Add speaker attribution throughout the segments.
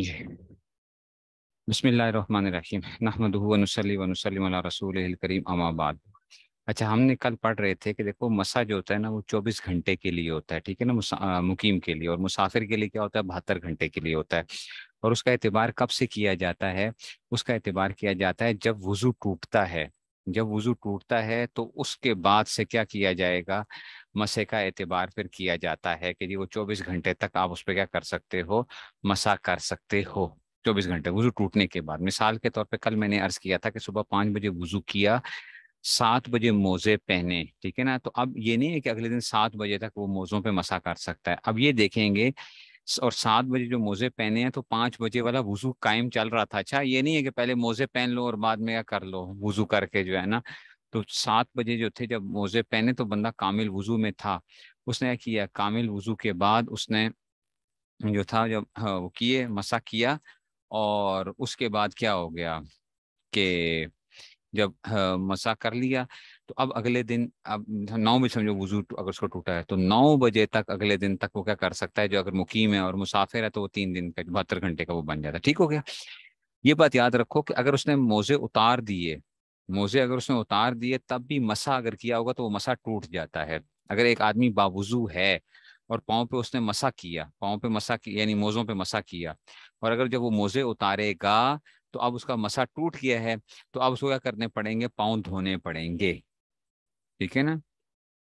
Speaker 1: जी बसमीम नहमदनसली रसूल करीम अमाबाद अच्छा हमने कल पढ़ रहे थे कि देखो मसा जो होता है ना वो 24 घंटे के लिए होता है ठीक है ना मुकीम के लिए और मुसाफिर के लिए क्या होता है बहत्तर घंटे के लिए होता है और उसका एतबार कब से किया जाता है उसका एतबार किया जाता है जब वज़ू टूटता है जब वज़ू टूटता है तो उसके बाद से क्या किया जाएगा मसे का एतबार फिर किया जाता है कि जी वो 24 घंटे तक आप उस पर क्या कर सकते हो मसा कर सकते हो 24 घंटे वजू टूटने के बाद मिसाल के तौर पे कल मैंने अर्ज किया था कि सुबह पाँच बजे वजू किया सात बजे मोज़े पहने ठीक है ना तो अब ये नहीं है कि अगले दिन सात बजे तक वो मोज़ों पे मसा कर सकता है अब ये देखेंगे और सात बजे जो मोज़े पहने हैं तो पांच बजे वाला वजू कायम चल रहा था अच्छा ये नहीं है कि पहले मोज़े पहन लो और बाद में क्या कर लो वजू करके जो है ना तो सात बजे जो थे जब मोज़े पहने तो बंदा कामिल वज़ू में था उसने किया कामिल वज़ू के बाद उसने जो था जब हाँ, वो किए मसा किया और उसके बाद क्या हो गया कि जब हाँ, मसा कर लिया तो अब अगले दिन अब नौ बजे समझो वजू अगर उसको टूटा है तो नौ बजे तक अगले दिन तक वो क्या कर सकता है जो अगर मुकीम है और मुसाफिर है तो वो तीन दिन का बहत्तर घंटे का वो बन जाता है ठीक हो गया ये बात याद रखो कि अगर उसने मोज़े उतार दिए मोजे अगर उसने उतार दिए तब भी मसा अगर किया होगा तो वो मसा टूट जाता है अगर एक आदमी बावजू है और पाँव पे उसने मसा किया पाँव पे मसा किया यानी मोज़ों पे मसा किया और अगर जब वो मोज़े उतारेगा तो अब उसका मसा टूट गया है तो अब उसको क्या करने पड़ेंगे पाँव धोने पड़ेंगे ठीक है ना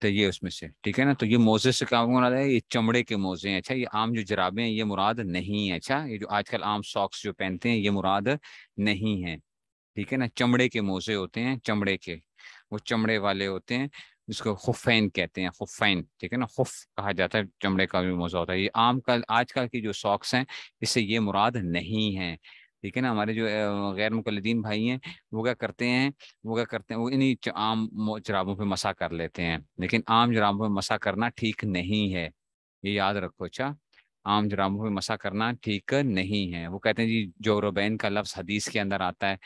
Speaker 1: तो ये उसमें से ठीक है ना तो ये मोजे से क्या मुराद है ये चमड़े के मोजे हैं अच्छा ये आम जो जराबे हैं ये मुराद नहीं है अच्छा ये जो आजकल आम सॉक्स जो पहनते हैं ये मुराद नहीं है ठीक है ना चमड़े के मोजे होते हैं चमड़े के वो चमड़े वाले होते हैं जिसको खुफैन कहते हैं खुफैन ठीक है ना खुफ कहा जाता है चमड़े का भी मोजा होता है ये आम का आजकल की जो सॉक्स हैं इससे ये मुराद नहीं है ठीक है ना हमारे जो गैर मुकलदीन भाई हैं वो क्या करते हैं वो क्या करते हैं वो इन्हीं आम जराबों पे मसा कर लेते हैं लेकिन आम जराबों पे मसा करना ठीक नहीं है ये याद रखो अच्छा आम जुराबों पे मसा करना ठीक नहीं है वो कहते हैं जी जोरबैन का लफ्ज़ हदीस के अंदर आता है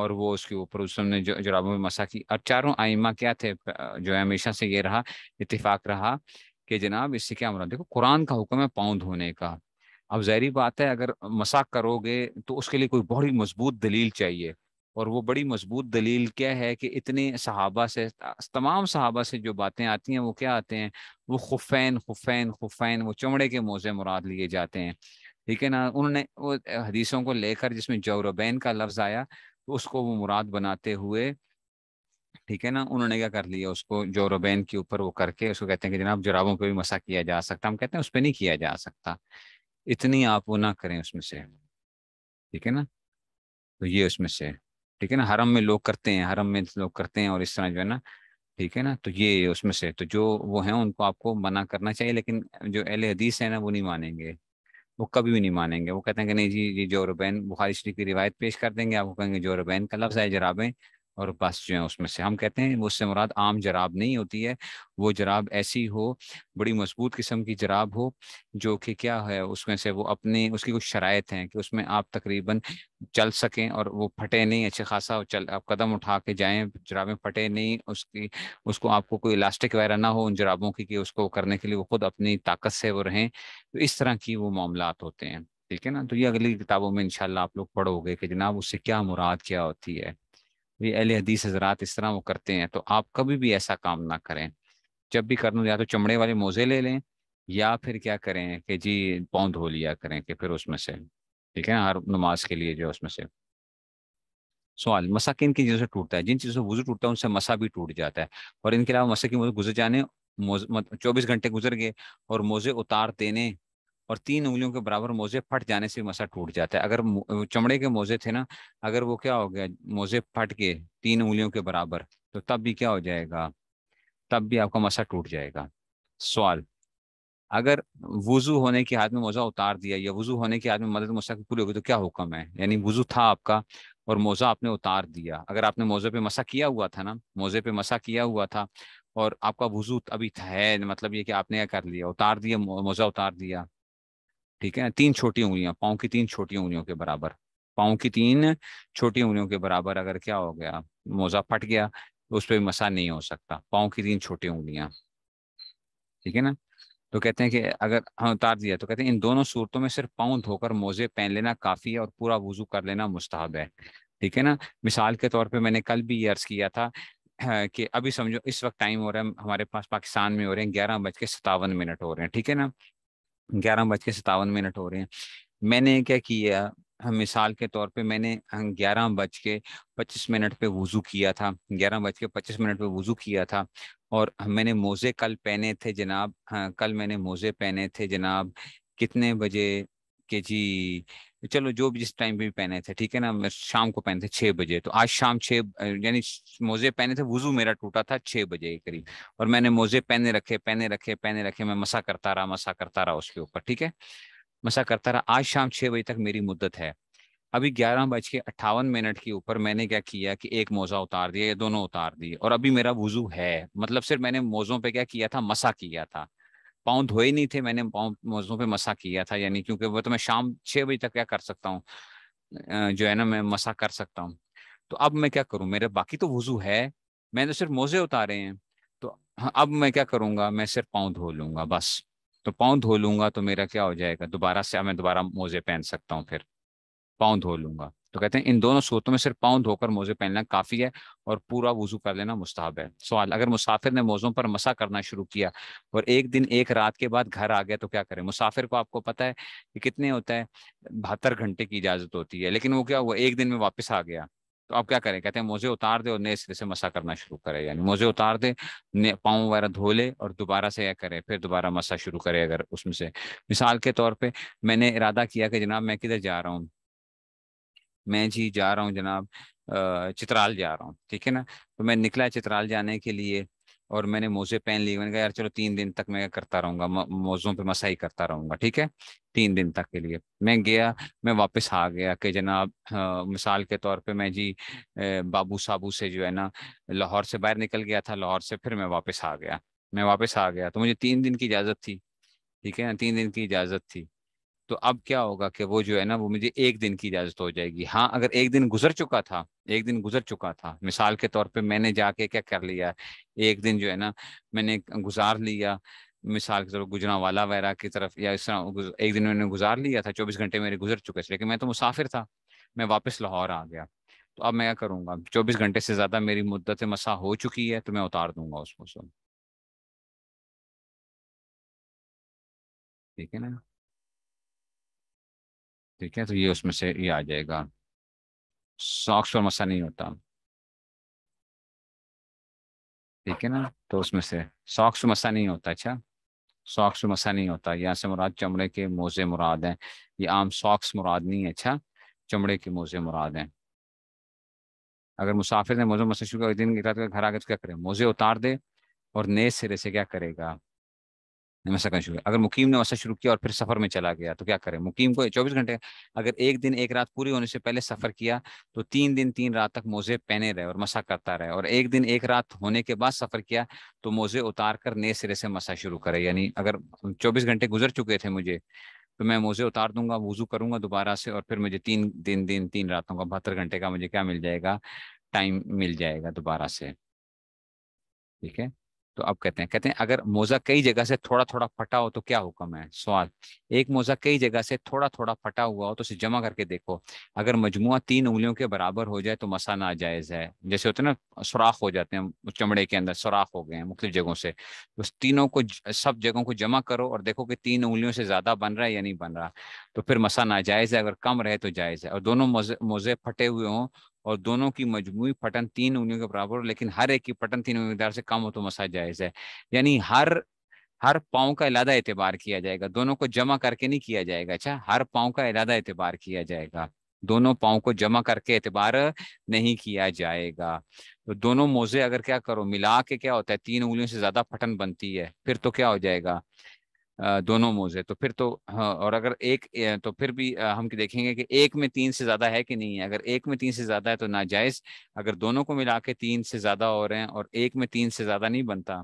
Speaker 1: और वो उसके ऊपर उसने जुराबों में मसा की और चारों आइमा क्या थे जो है हमेशा से ये रहा इतफाक रहा कि जनाब इससे क्या मुराद देखो कुरान का हुक्म है पाँव धोने का अब जहरी बात है अगर मसा करोगे तो उसके लिए कोई बड़ी मजबूत दलील चाहिए और वो बड़ी मजबूत दलील क्या है कि इतने सहाबा से तमाम सहाबा से जो बातें आती हैं वो क्या आते हैं वो खुफैन खुफैन खुफैन वो चमड़े के मोज़े मुराद लिए जाते हैं ठीक है ना उन्होंने वो हदीसों को लेकर जिसमें जौरबैन का लफ्ज़ आया तो उसको वो मुराद बनाते हुए ठीक है ना उन्होंने क्या कर लिया उसको जोरबैन के ऊपर वो करके उसको कहते हैं कि जनाब जुराबों पर भी मसा किया जा सकता हम कहते हैं उस पर नहीं किया जा सकता इतनी आप वो ना करें उसमें से ठीक है ना तो ये उसमें से ठीक है ना हरम में लोग करते हैं हरम में लोग करते हैं और इस तरह जो है ना ठीक है ना तो ये उसमें से तो जो वो हैं उनको आपको मना करना चाहिए लेकिन जो अहल हदीस है ना वो नहीं मानेंगे वो कभी भी नहीं मानेंगे वो कहते हैं कि नहीं जी जी जोरबैन बुखारी शरीफ की रिवायत पेश कर देंगे आपको कहेंगे जोरबैन का लफ्ज़ है जराबें और बस जो है उसमें से हम कहते हैं उससे मुराद आम जराब नहीं होती है वो जराब ऐसी हो बड़ी मजबूत किस्म की जराब हो जो कि क्या है उसमें से वो अपने उसकी कुछ शरात हैं कि उसमें आप तकरीबन चल सकें और वो फटे नहीं अच्छे खासा चल आप कदम उठा के जाएँ जराबें फटे नहीं उसकी उसको आपको कोई इलास्टिक वगैरह ना हो उन जराबों की कि उसको करने के लिए वो खुद अपनी ताकत से वो रहें तो इस तरह की वो मामला होते हैं ठीक है ना तो ये अगली किताबों में इनशाला आप लोग पढ़ोगे कि जनाब उससे क्या मुराद क्या होती है ये अहले हदीस हजरात इस तरह वो करते हैं तो आप कभी भी ऐसा काम ना करें जब भी करना या तो चमड़े वाले मोज़े ले लें या फिर क्या करें कि जी पाँव धो लिया करें कि फिर उसमें से ठीक है हर नमाज के लिए जो उसमें से सवाल मसा किन की चीज़ों से टूटता है जिन चीज़ों से वजू टूटता है उनसे मसा भी टूट जाता है और इनके अलावा मसा की गुजर जाने चौबीस घंटे गुजर गए और मोज़े उतार देने और तीन उंगलियों के बराबर मोजे फट जाने से मसा टूट जाता है अगर चमड़े के मोजे थे ना अगर वो क्या हो गया मोजे फट के तीन उंगलियों के बराबर तो तब भी क्या हो जाएगा तब भी आपका मसा टूट जाएगा सवाल अगर वजू होने के हाथ में मोजा उतार दिया या वजू होने के हाथ में मदद मसा की पूरी होगी तो क्या हुक्म है यानी वजू था आपका और मोजा आपने उतार दिया अगर आपने मोजे पे मसा किया हुआ था ना मोजे पे मसा किया हुआ था और आपका वजू अभी है मतलब ये कि आपने क्या कर लिया उतार दिया मोजा उतार दिया ठीक है तीन छोटी उंगलियां पाओ की तीन छोटी उंगलियों के बराबर पाओ की तीन छोटी उंगलियों के बराबर अगर क्या हो गया मोजा फट गया तो उस पर मसा नहीं हो सकता पाओ की तीन छोटी उंगलियां ठीक है ना तो कहते हैं कि अगर हम हाँ, उतार दिया तो कहते हैं इन दोनों सूरतों में सिर्फ पाओ धोकर मोजे पहन लेना काफ़ी है और पूरा वजू कर लेना मुस्ताब है ठीक है ना मिसाल के तौर पर मैंने कल भी ये अर्ज़ किया था हाँ, कि अभी समझो इस वक्त टाइम हो रहा है हमारे पास पाकिस्तान में हो रहे हैं ग्यारह बज के सतावन मिनट हो रहे हैं ठीक है ना ग्यारह बज के सतावन मिनट हो रहे हैं मैंने क्या किया मिसाल के तौर पे मैंने ग्यारह बज के पच्चीस मिनट पे वज़ू किया था ग्यारह बज के पच्चीस मिनट पे वज़ू किया था और मैंने मोज़े कल पहने थे जनाब हाँ, कल मैंने मोज़े पहने थे जनाब कितने बजे के जी चलो जो भी जिस टाइम पे पहने थे ठीक है ना शाम को पहने थे छः बजे तो आज शाम छः यानी मोजे पहने थे वजू मेरा टूटा था छः बजे के करीब और मैंने मोजे पहने रखे पहने रखे पहने रखे मैं मसा करता रहा मसा करता रहा उसके ऊपर ठीक है मसा करता रहा आज शाम छः बजे तक मेरी मुद्दत है अभी ग्यारह बज के अट्ठावन मिनट के ऊपर मैंने क्या किया कि एक मोज़ा उतार दिया या दोनों उतार दिए और अभी मेरा वजू है मतलब सिर्फ मैंने मोज़ों पे क्या किया था मसा किया था पाँव धोए नहीं थे मैंने पाँव मोजों पे मसा किया था यानी क्योंकि वो तो मैं शाम छः बजे तक क्या कर सकता हूँ जो है ना मैं मसा कर सकता हूँ तो अब मैं क्या करूँ मेरे बाकी तो वजू है मैंने तो सिर्फ मोजे उतारे हैं तो हाँ, अब मैं क्या करूँगा मैं सिर्फ पाँव धो लूँगा बस तो पाँव धो लूँगा तो मेरा क्या हो जाएगा दोबारा से मैं दोबारा मोजे पहन सकता हूँ फिर पाँव धो लूँगा तो कहते हैं इन दोनों सूरतों में सिर्फ पाँव धोकर मोजे पहनना काफ़ी है और पूरा वजू कर लेना मुस्ताब है सवाल अगर मुसाफिर ने मोज़ों पर मसा करना शुरू किया और एक दिन एक रात के बाद घर आ गया तो क्या करें मुसाफिर को आपको पता है कि कितने होता है बहत्तर घंटे की इजाज़त होती है लेकिन वो क्या हुआ एक दिन में वापस आ गया तो आप क्या करें कहते हैं मोजे उतार दे और नए सिरे से मसा करना शुरू करे यानी मोजे उतार दे पाँव वगैरह धो ले और दोबारा से यह करे फिर दोबारा मसा शुरू करे अगर उसमें से मिसाल के तौर पर मैंने इरादा किया कि जनाब मैं किधर जा रहा हूँ मैं जी जा रहा हूँ जनाब चित्राल जा रहा हूँ ठीक है ना तो मैं निकला चित्राल जाने के लिए और मैंने मोजे पहन लिए मैंने कहा यार चलो तीन दिन तक मैं करता रहूंगा मोजों पे मसाई करता रहूंगा ठीक है तीन दिन तक के लिए मैं गया मैं वापस आ गया कि जनाब मिसाल के तौर पे मैं जी बाबू साबू से जो है ना लाहौर से बाहर निकल गया था लाहौर से फिर मैं वापस आ गया मैं वापस आ गया तो मुझे तीन दिन की इजाज़त थी ठीक है ना तीन दिन की इजाज़त थी तो अब क्या होगा कि वो जो है ना वो मुझे एक दिन की इजाज़त हो जाएगी हाँ अगर एक दिन गुजर चुका था एक दिन गुजर चुका था मिसाल के तौर पे मैंने जाके क्या कर लिया एक दिन जो है ना मैंने गुजार लिया मिसाल के तौर पर गुजरा वाला वगैरह की तरफ या इस तरह एक दिन मैंने गुजार लिया था चौबीस घंटे मेरे गुजर चुके थे लेकिन मैं तो मुसाफिर था मैं वापस लाहौर आ गया तो अब मैं क्या करूँगा चौबीस घंटे से ज़्यादा मेरी मुद्दत मसा हो चुकी है तो मैं उतार दूंगा उसको ठीक है ना ठीक है तो ये उसमें से ये आ जाएगा सॉक्स पर मसा नहीं होता ठीक है ना तो उसमें से सॉक्स मसा नहीं होता अच्छा सॉक्स मसा नहीं होता यहाँ से मुराद चमड़े के मोज़े मुराद हैं ये आम सॉक्स मुराद नहीं है अच्छा चमड़े के मोज़े मुराद हैं अगर मुसाफिर ने मोज़े मसा शुरू कर दिन रात घर आके तो क्या करे मोज़े उतार दे और नए सिरे से क्या करेगा मसा नमस्कार शुरू अगर मुकीम ने वसा शुरू किया और फिर सफर में चला गया तो क्या करें मुकीम को चौबीस घंटे अगर एक दिन एक रात पूरी होने से पहले सफर किया तो तीन दिन तीन रात तक मोजे पहने रहे और मसा करता रहे और एक दिन एक रात होने के बाद सफर किया तो मोजे उतार कर नए सिरे से मसा शुरू करे यानी अगर चौबीस घंटे गुजर चुके थे मुझे तो मैं मोजे उतार दूंगा वजू करूंगा दोबारा से और फिर मुझे तीन दिन दिन तीन रातों का बहत्तर घंटे का मुझे क्या मिल जाएगा टाइम मिल जाएगा दोबारा से ठीक है तो अब कहते हैं कहते हैं अगर मोजा कई जगह से थोड़ा थोड़ा फटा हो तो क्या हुक्म है सवाल एक मोजा कई जगह से थोड़ा थोड़ा फटा हुआ हो तो उसे जमा करके देखो अगर मजमु तीन उंगलियों के बराबर हो जाए तो मसा नाजायज़ है जैसे होते हैं ना सुराख हो जाते हैं चमड़े के अंदर सुराख हो गए हैं मुख्तु जगहों से तो तीनों को सब जगहों को जमा करो और देखो कि तीन उंगलियों से ज़्यादा बन रहा है या नहीं बन रहा तो फिर मसा नाजायज़ है अगर कम रहे तो जायज़ है और दोनों मोजे मोजे फटे हुए हों और दोनों की मजमू पटन तीन उंगलियों के बराबर लेकिन हर एक की पटन तीन उंगलीदार से कम हो तो मसा जायज़ है यानी हर हर पाँव का इलादा एतबार किया जाएगा दोनों को जमा करके नहीं किया जाएगा अच्छा हर पाँव का इलादा एतबार किया जाएगा दोनों पाँव को जमा करके एतबार नहीं किया जाएगा तो दोनों मोजे अगर क्या करो मिला के क्या होता है तीन उंगलियों से ज्यादा फटन बनती है फिर तो क्या हो जाएगा दोनों मोजे तो फिर तो हाँ, और अगर एक तो फिर भी हम देखेंगे कि एक में तीन से ज्यादा है कि नहीं है अगर एक में तीन से ज्यादा है तो नाजायज अगर दोनों को मिला के तीन से ज्यादा हो रहे हैं और एक में तीन से ज्यादा नहीं बनता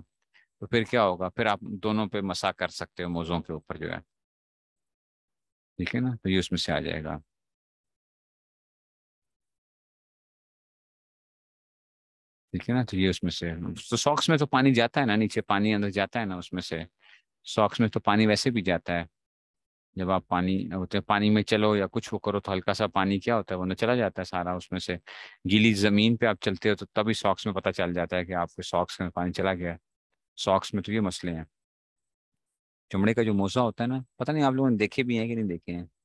Speaker 1: तो फिर क्या होगा फिर आप दोनों पे मसा कर सकते हो मोजों के ऊपर जो है ठीक है ना तो ये उसमें से आ जाएगा ठीक है ना तो ये उसमें से तो सॉक्स में तो पानी जाता है ना नीचे पानी अंदर जाता है ना उसमें से सॉक्स में तो पानी वैसे भी जाता है जब आप पानी होते पानी में चलो या कुछ वो करो तो हल्का सा पानी क्या होता है वरना चला जाता है सारा उसमें से गीली ज़मीन पे आप चलते हो तो तभी सॉक्स में पता चल जाता है कि आपके सॉक्स में पानी चला गया सॉक्स में तो ये मसले हैं चमड़े का जो मोजा होता है ना पता नहीं आप लोगों ने देखे भी हैं कि नहीं देखे हैं